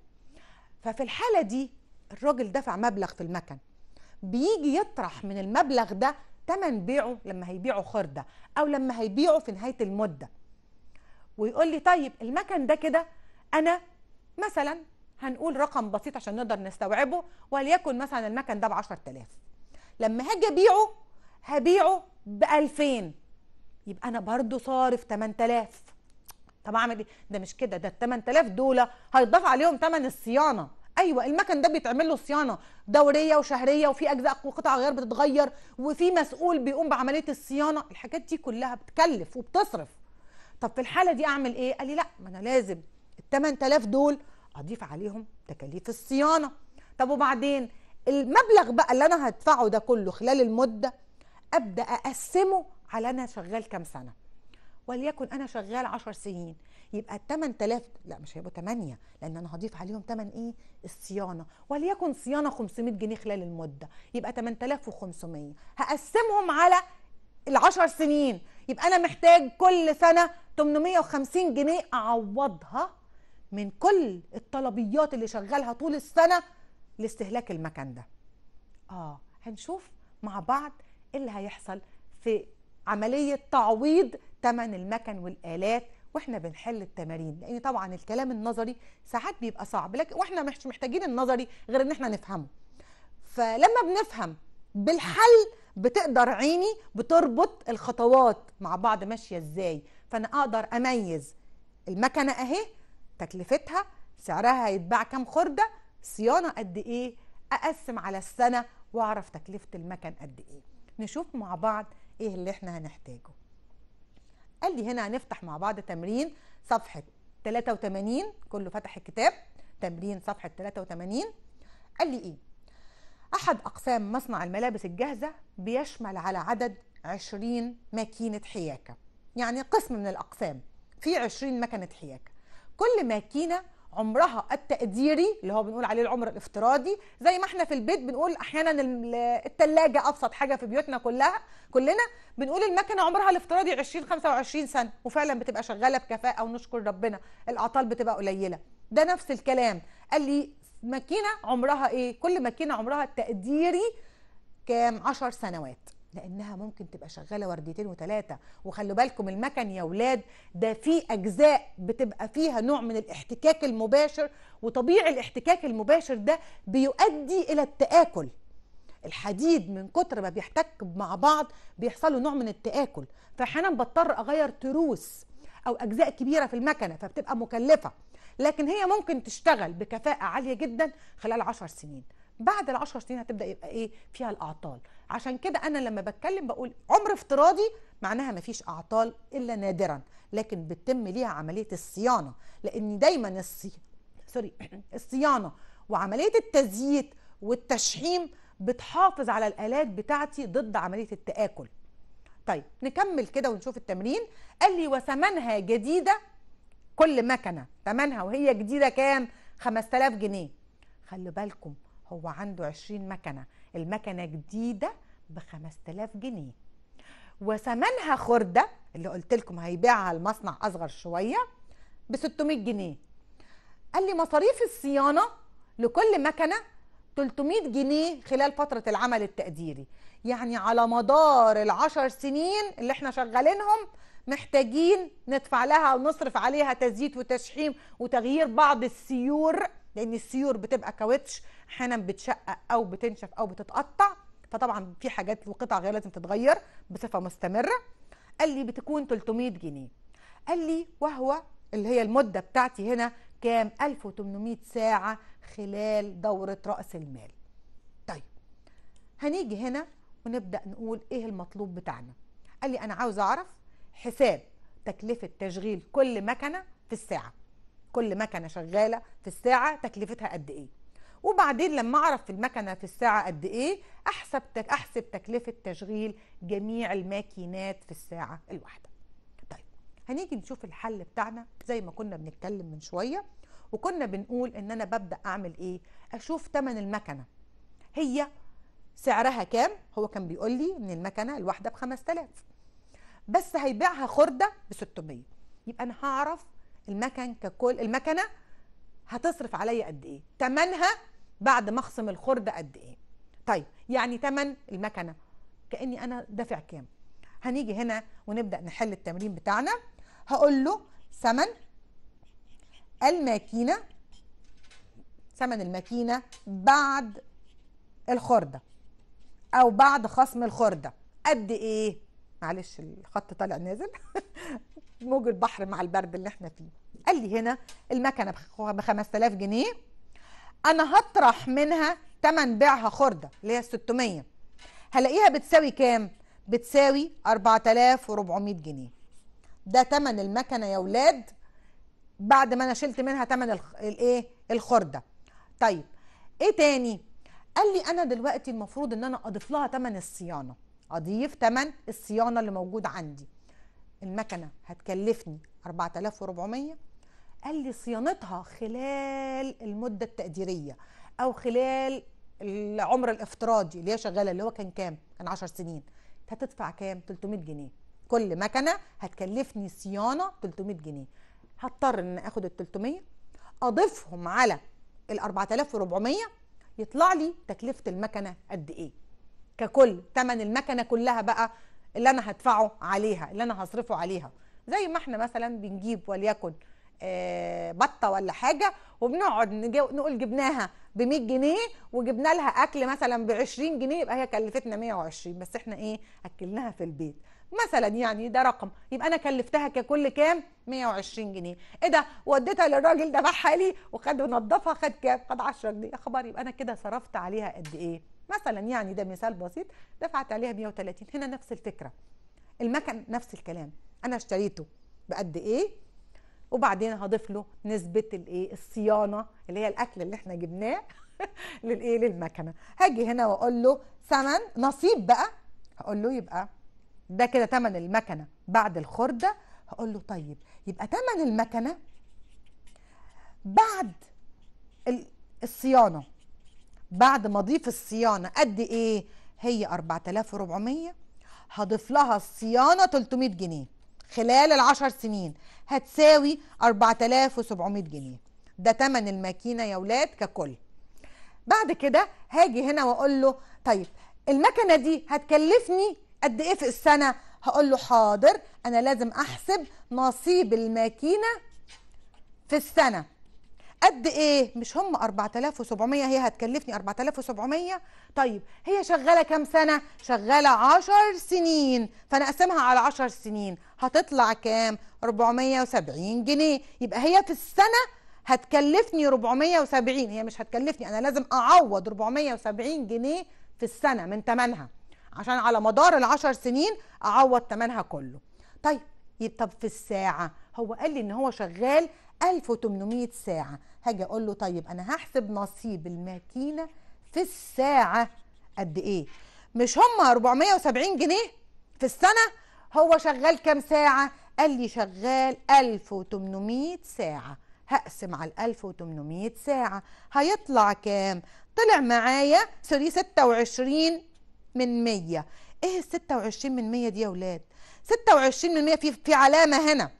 ففي الحاله دي الراجل دفع مبلغ في المكن بيجي يطرح من المبلغ ده تمن بيعه لما هيبيعه خردة أو لما هيبيعه في نهاية المدة ويقول لي طيب المكن ده كده أنا مثلا هنقول رقم بسيط عشان نقدر نستوعبه وليكن مثلا المكن ده ب 10000 لما هاجي أبيعه هبيعه ب 2000 يبقى انا برضو صارف 8000 طب اعمل ايه ده مش كده ده ال 8000 دول هيتضاف عليهم ثمن الصيانه ايوه المكن ده بيتعمل له صيانه دوريه وشهريه وفي اجزاء وقطع غيار بتتغير وفي مسؤول بيقوم بعمليه الصيانه الحاجات دي كلها بتكلف وبتصرف طب في الحاله دي اعمل ايه قال لي لا ما انا لازم ال 8000 دول اضيف عليهم تكاليف الصيانه طب وبعدين المبلغ بقى اللي انا هدفعه ده كله خلال المده ابدا اقسمه على انا شغال كام سنه وليكن انا شغال 10 سنين يبقى ال 8000 لا مش هيبقوا 8 لان انا هضيف عليهم 8 ايه الصيانه وليكن صيانه 500 جنيه خلال المده يبقى 8500 هقسمهم على ال 10 سنين يبقى انا محتاج كل سنه 850 جنيه اعوضها من كل الطلبيات اللي شغالها طول السنه لاستهلاك المكان ده اه هنشوف مع بعض اللي هيحصل في عملية تعويض تمن المكن والآلات واحنا بنحل التمارين لان طبعا الكلام النظري ساعات بيبقى صعب لكن واحنا مش محتاجين النظري غير ان احنا نفهمه فلما بنفهم بالحل بتقدر عيني بتربط الخطوات مع بعض ماشيه ازاي فانا اقدر اميز المكنه اهي تكلفتها سعرها هيتباع كام خرده صيانه قد ايه اقسم على السنه واعرف تكلفه المكن قد ايه نشوف مع بعض ايه اللي احنا هنحتاجه قال لي هنا هنفتح مع بعض تمرين صفحة 83 كله فتح الكتاب تمرين صفحة 83 قال لي ايه احد اقسام مصنع الملابس الجاهزة بيشمل على عدد 20 ماكينة حياكة يعني قسم من الاقسام في 20 مكنة حياكة كل ماكينة عمرها التقديري اللي هو بنقول عليه العمر الافتراضي زي ما احنا في البيت بنقول احيانا الثلاجه ابسط حاجه في بيوتنا كلها كلنا بنقول المكنه عمرها الافتراضي 20 25 سنه وفعلا بتبقى شغاله بكفاءه ونشكر ربنا الاعطال بتبقى قليله ده نفس الكلام قال لي ماكينه عمرها ايه كل ماكينه عمرها التقديري كام 10 سنوات لانها ممكن تبقى شغاله ورديتين وثلاثه وخلوا بالكم المكن يا ولاد ده في اجزاء بتبقى فيها نوع من الاحتكاك المباشر وطبيعي الاحتكاك المباشر ده بيؤدي الى التاكل الحديد من كتر ما بيحتك مع بعض بيحصلوا نوع من التاكل فاحيانا بضطر اغير تروس او اجزاء كبيره في المكنه فبتبقى مكلفه لكن هي ممكن تشتغل بكفاءه عاليه جدا خلال عشر سنين بعد ال 10 سنين هتبدا يبقى ايه فيها الاعطال عشان كده انا لما بتكلم بقول عمر افتراضي معناها ما فيش اعطال الا نادرا لكن بتتم ليها عمليه الصيانه لان دايما الصي... سوري الصيانه وعمليه التزييت والتشحيم بتحافظ على الالات بتاعتي ضد عمليه التاكل طيب نكمل كده ونشوف التمرين قال لي وثمنها جديده كل مكنه ثمنها وهي جديده كام 5000 جنيه خلي بالكم هو عنده 20 مكنة المكنة جديدة ب 5000 جنيه وثمنها خردة اللي قلت لكم هيبيعها المصنع أصغر شوية ب 600 جنيه قال لي مصاريف الصيانة لكل مكنة 300 جنيه خلال فترة العمل التقديري يعني على مدار العشر سنين اللي احنا شغالينهم محتاجين ندفع لها ونصرف عليها تزييت وتشحيم وتغيير بعض السيور لان السيور بتبقى كاوتش احيانا بتشقق او بتنشف او بتتقطع فطبعا في حاجات وقطع غير لازم تتغير بصفه مستمره قال لي بتكون 300 جنيه قال لي وهو اللي هي المده بتاعتي هنا كام 1800 ساعه خلال دوره راس المال طيب هنيجي هنا ونبدا نقول ايه المطلوب بتاعنا قال لي انا عاوز اعرف حساب تكلفه تشغيل كل مكنه في الساعه كل مكنه شغاله في الساعه تكلفتها قد ايه وبعدين لما اعرف المكنه في الساعه قد ايه احسب تك احسب تكلفه تشغيل جميع الماكينات في الساعه الواحده طيب هنيجي نشوف الحل بتاعنا زي ما كنا بنتكلم من شويه وكنا بنقول ان انا ببدا اعمل ايه اشوف ثمن المكنه هي سعرها كام هو كان بيقول لي ان المكنه الواحده ب 5000 بس هيبيعها خرده ب 600 يبقى انا هعرف المكن ككل المكنه هتصرف عليا قد ايه تمنها بعد ما اخصم الخرده قد ايه طيب يعني ثمن المكنه كاني انا دافع كام هنيجي هنا ونبدا نحل التمرين بتاعنا هقول له ثمن الماكينه ثمن الماكينه بعد الخرده او بعد خصم الخرده قد ايه معلش الخط طالع نازل موج البحر مع البرد اللي احنا فيه قال لي هنا المكنه ب 5000 جنيه انا هطرح منها تمن بيعها خردة اللي هي 600 هلاقيها بتساوي كام بتساوي 4400 جنيه ده تمن المكنة يا ولاد بعد ما انا شلت منها تمن الايه الخردة طيب ايه تاني قال لي انا دلوقتي المفروض ان انا اضيف لها تمن الصيانة اضيف تمن الصيانة اللي موجود عندي المكنة هتكلفني 4400 قال لي صيانتها خلال المده التقديريه او خلال العمر الافتراضي اللي هي شغاله اللي هو كان كام كان 10 سنين هتدفع كام 300 جنيه كل مكنه هتكلفني صيانه 300 جنيه هضطر ان اخد ال 300 اضيفهم على ال 4400 يطلع لي تكلفه المكنه قد ايه ككل ثمن المكنه كلها بقى اللي انا هدفعه عليها اللي انا هصرفه عليها زي ما احنا مثلا بنجيب وليكن آه، بطه ولا حاجه وبنقعد نقول جبناها ب 100 جنيه وجبنا لها اكل مثلا ب 20 جنيه يبقى هي كلفتنا 120 بس احنا ايه اكلناها في البيت مثلا يعني ده رقم يبقى انا كلفتها ككل كام 120 جنيه ايه ده وديتها للراجل ده باعها لي وخد ونضفها خد كام خد 10 جنيه اخبار يبقى انا كده صرفت عليها قد ايه مثلا يعني ده مثال بسيط دفعت عليها 130 هنا نفس الفكره المكن نفس الكلام انا اشتريته بقد ايه وبعدين هضيف له نسبه الايه الصيانه اللي هي الاكل اللي احنا جبناه للايه للمكنه هاجي هنا واقول له ثمن نصيب بقى هقول له يبقى ده كده ثمن المكنه بعد الخرده هقول له طيب يبقى ثمن المكنه بعد الصيانه بعد ما اضيف الصيانه قد ايه هي 4400 هضيف لها الصيانه 300 جنيه خلال العشر سنين هتساوي 4700 جنيه ده تمن الماكينة يا ولاد ككل بعد كده هاجي هنا واقول له طيب المكنة دي هتكلفني قد ايه في السنة هقول له حاضر انا لازم احسب نصيب الماكينة في السنة قد ايه مش هم 4700 هي هتكلفني 4700 طيب هي شغاله كام سنه شغاله 10 سنين فانا اقسمها على 10 سنين هتطلع كام 470 جنيه يبقى هي في السنه هتكلفني 470 هي مش هتكلفني انا لازم اعوض 470 جنيه في السنه من ثمنها عشان على مدار ال10 سنين اعوض ثمنها كله طيب طب في الساعه هو قال لي ان هو شغال 1800 ساعة هاجي أقول له طيب أنا هحسب نصيب الماكينة في الساعة قد إيه مش هم 470 جنيه في السنة هو شغال كام ساعة قال لي شغال 1800 ساعة هقسم على 1800 ساعة هيطلع كام طلع معايا سوري 26 من 100 ايه ال 26 من 100 دي يا ولاد 26 من 100 في في علامة هنا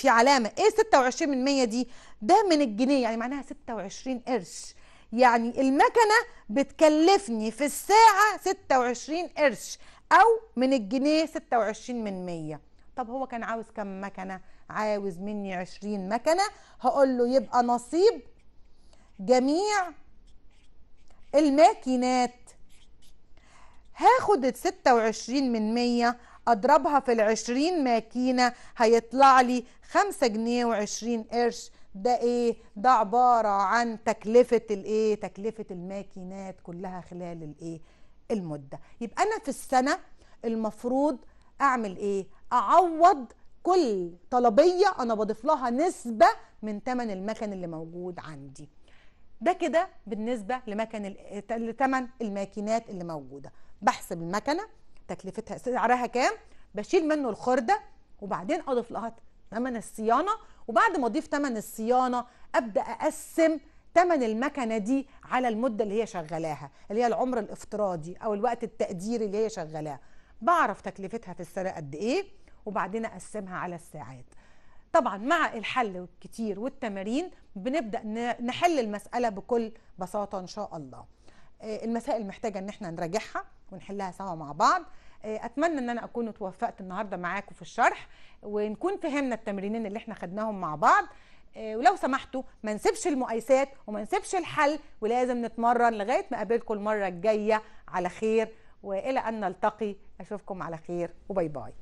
في علامه ايه 26 من 100 دي ده من الجنيه يعني معناها 26 قرش يعني المكنه بتكلفني في الساعه 26 قرش او من الجنيه 26 من 100 طب هو كان عاوز كم مكنه عاوز مني 20 مكنه هقول له يبقى نصيب جميع الماكينات هاخد ال 26 من 100 اضربها في العشرين ماكينة هيطلع لي خمسة جنيه وعشرين قرش ده ايه ده عبارة عن تكلفة الايه تكلفة الماكينات كلها خلال الايه المدة يبقى انا في السنة المفروض اعمل ايه اعوض كل طلبية انا بضيف لها نسبة من تمن المكن اللي موجود عندي ده كده بالنسبة لمكن لتمن الماكينات اللي موجودة بحسب المكنة تكلفتها سعرها كام بشيل منه الخرده وبعدين اضيف لها ثمن الصيانه وبعد ما اضيف ثمن الصيانه ابدا اقسم ثمن المكنه دي على المده اللي هي شغلاها اللي هي العمر الافتراضي او الوقت التقديري اللي هي شغلاه بعرف تكلفتها في السنه قد ايه وبعدين اقسمها على الساعات طبعا مع الحل الكتير والتمارين بنبدا نحل المساله بكل بساطه ان شاء الله آه، المسائل محتاجه ان احنا نراجعها ونحلها سوا مع بعض آه، اتمنى ان انا اكون اتوفقت النهارده معاكم في الشرح ونكون فهمنا التمرينين اللي احنا خدناهم مع بعض آه، ولو سمحتوا ما نسيبش المقايسات وما نسيبش الحل ولازم نتمرن لغايه ما اقابلكم المره الجايه على خير والى ان نلتقي اشوفكم على خير وباي باي